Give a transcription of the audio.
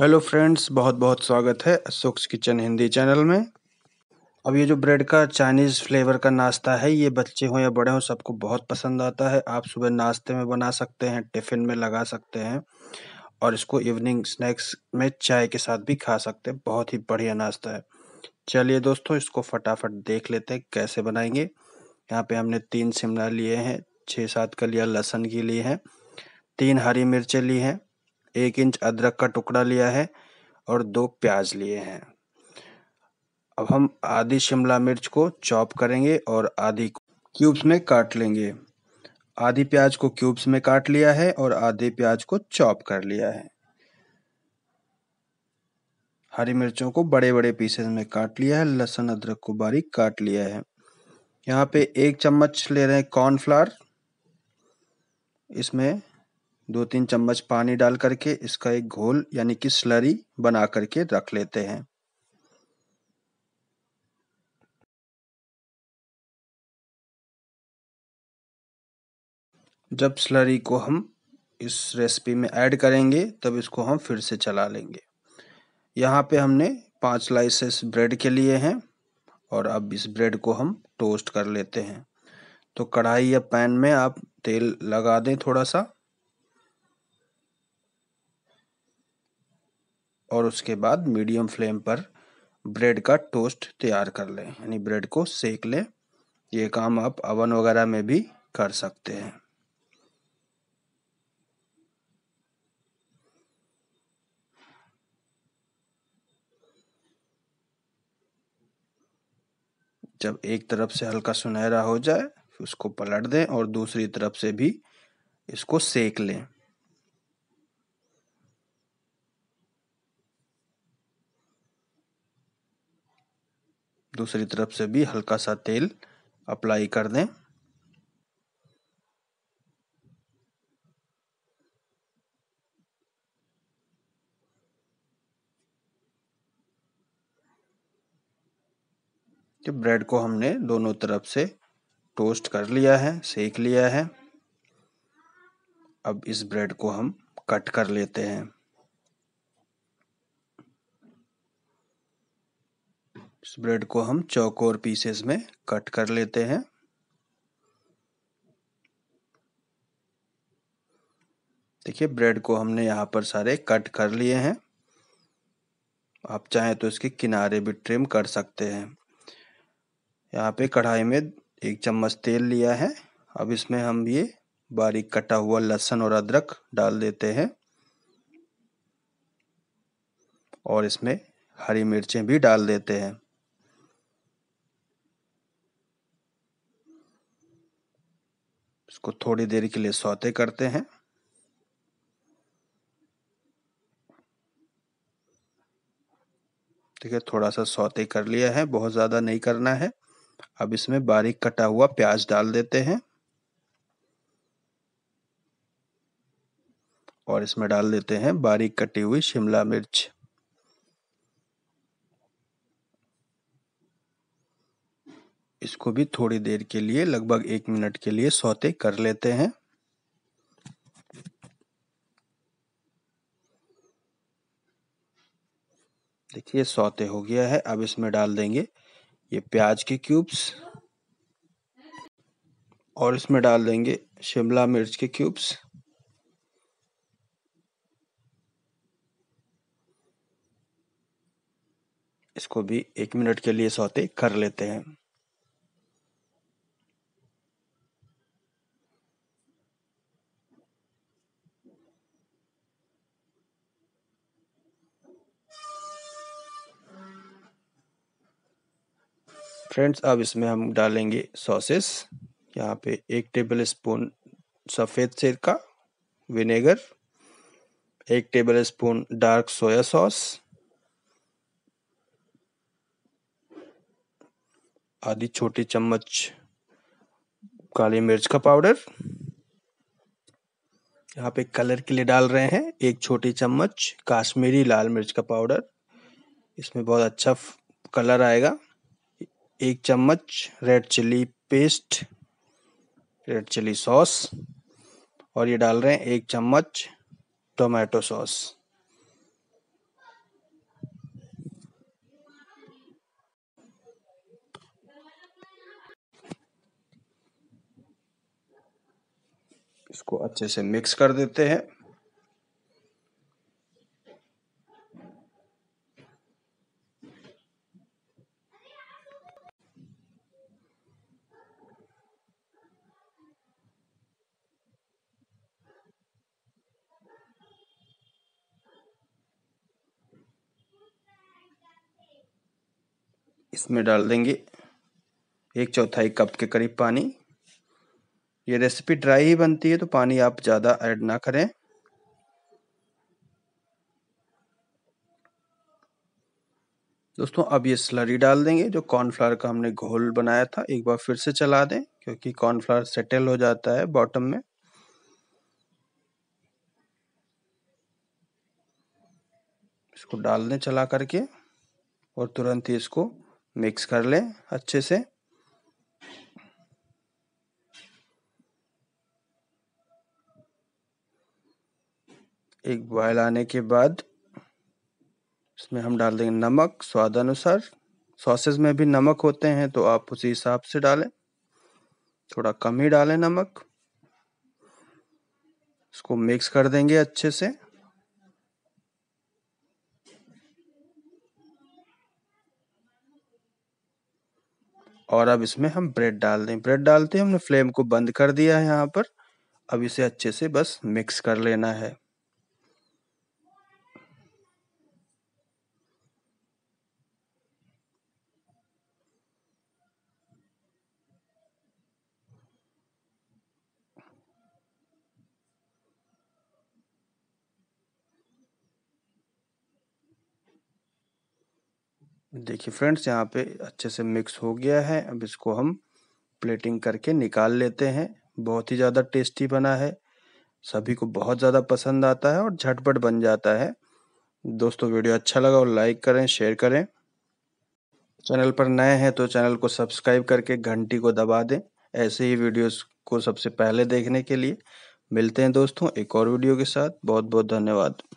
hello friends बहुत बहुत स्वागत है अशोक किचन हिंदी चैनल में अब ये जो ब्रेड का चाइनीज़ फ्लेवर का नाश्ता है ये बच्चे हों या बड़े हों सबको बहुत पसंद आता है आप सुबह नाश्ते में बना सकते हैं टिफ़िन में लगा सकते हैं और इसको इवनिंग स्नैक्स में चाय के साथ भी खा सकते हैं बहुत ही बढ़िया नाश्ता है चलिए दोस्तों इसको फटाफट देख लेते हैं कैसे बनाएंगे यहाँ पर हमने तीन शिमला लिए हैं छः सात कलिया लहसन की ली हैं तीन हरी मिर्चें ली हैं एक इंच अदरक का टुकड़ा लिया है और दो प्याज लिए हैं अब हम आधी शिमला मिर्च को चॉप करेंगे और आधी क्यूब्स में काट लेंगे आधी प्याज को क्यूब्स में काट लिया है और आधे प्याज को चॉप कर लिया है हरी मिर्चों को बड़े बड़े पीसेस में काट लिया है लहसुन अदरक को बारीक काट लिया है यहाँ पे एक चम्मच ले रहे हैं कॉर्नफ्लावर इसमें दो तीन चम्मच पानी डाल करके इसका एक घोल यानी कि स्लरी बना करके रख लेते हैं जब स्लरी को हम इस रेसिपी में ऐड करेंगे तब इसको हम फिर से चला लेंगे यहाँ पे हमने पांच स्लाइसेस ब्रेड के लिए हैं और अब इस ब्रेड को हम टोस्ट कर लेते हैं तो कढ़ाई या पैन में आप तेल लगा दें थोड़ा सा और उसके बाद मीडियम फ्लेम पर ब्रेड का टोस्ट तैयार कर लें यानी ब्रेड को सेक लें ये काम आप अवन वगैरह में भी कर सकते हैं जब एक तरफ से हल्का सुनहरा हो जाए उसको पलट दें और दूसरी तरफ से भी इसको सेक लें दूसरी तरफ से भी हल्का सा तेल अप्लाई कर दें तो ब्रेड को हमने दोनों तरफ से टोस्ट कर लिया है सेक लिया है अब इस ब्रेड को हम कट कर लेते हैं इस ब्रेड को हम चौकोर पीसेस में कट कर लेते हैं देखिए ब्रेड को हमने यहाँ पर सारे कट कर लिए हैं आप चाहें तो इसके किनारे भी ट्रिम कर सकते हैं यहाँ पे कढ़ाई में एक चम्मच तेल लिया है अब इसमें हम ये बारीक कटा हुआ लहसुन और अदरक डाल देते हैं और इसमें हरी मिर्चें भी डाल देते हैं इसको थोड़ी देर के लिए सौते करते हैं ठीक है थोड़ा सा सौते कर लिया है बहुत ज़्यादा नहीं करना है अब इसमें बारीक कटा हुआ प्याज डाल देते हैं और इसमें डाल देते हैं बारीक कटी हुई शिमला मिर्च इसको भी थोड़ी देर के लिए लगभग एक मिनट के लिए सौते कर लेते हैं देखिए सौते हो गया है अब इसमें डाल देंगे ये प्याज के क्यूब्स और इसमें डाल देंगे शिमला मिर्च के क्यूब्स इसको भी एक मिनट के लिए सौते कर लेते हैं फ्रेंड्स अब इसमें हम डालेंगे सॉसेस यहाँ पे एक टेबल स्पून सफ़ेद सिरका विनेगर एक tablespoon dark soya sauce आधी छोटी चम्मच काली मिर्च का पाउडर यहाँ पे कलर के लिए डाल रहे हैं एक छोटी चम्मच काश्मीरी लाल मिर्च का पाउडर इसमें बहुत अच्छा कलर आएगा एक चम्मच red chilli paste red chilli sauce और ये डाल रहे हैं एक चम्मच टोमेटो सॉस इसको अच्छे से मिक्स कर देते हैं इसमें डाल देंगे एक चौथाई कप के करीब पानी ये रेसिपी ड्राई ही बनती है तो पानी आप ज़्यादा ऐड ना करें दोस्तों अब ये स्लरी डाल देंगे जो कॉर्नफ्लावर का हमने घोल बनाया था एक बार फिर से चला दें क्योंकि कॉर्नफ्लावर सेटल हो जाता है बॉटम में इसको डाल दें चला करके और तुरंत ही इसको मिक्स कर लें अच्छे से एक बॉयल आने के बाद इसमें हम डाल देंगे नमक स्वाद अनुसार सॉसेज में भी नमक होते हैं तो आप उसी हिसाब से डालें थोड़ा कम ही डालें नमक इसको मिक्स कर देंगे अच्छे से और अब इसमें हम ब्रेड डाल दें ब्रेड डालते हैं हमने फ्लेम को बंद कर दिया है यहाँ पर अब इसे अच्छे से बस मिक्स कर लेना है देखिए फ्रेंड्स यहाँ पे अच्छे से मिक्स हो गया है अब इसको हम प्लेटिंग करके निकाल लेते हैं बहुत ही ज़्यादा टेस्टी बना है सभी को बहुत ज़्यादा पसंद आता है और झटपट बन जाता है दोस्तों वीडियो अच्छा लगा और लाइक करें शेयर करें चैनल पर नए हैं तो चैनल को सब्सक्राइब करके घंटी को दबा दें ऐसे ही वीडियोस को सबसे पहले देखने के लिए मिलते हैं दोस्तों एक और वीडियो के साथ बहुत बहुत धन्यवाद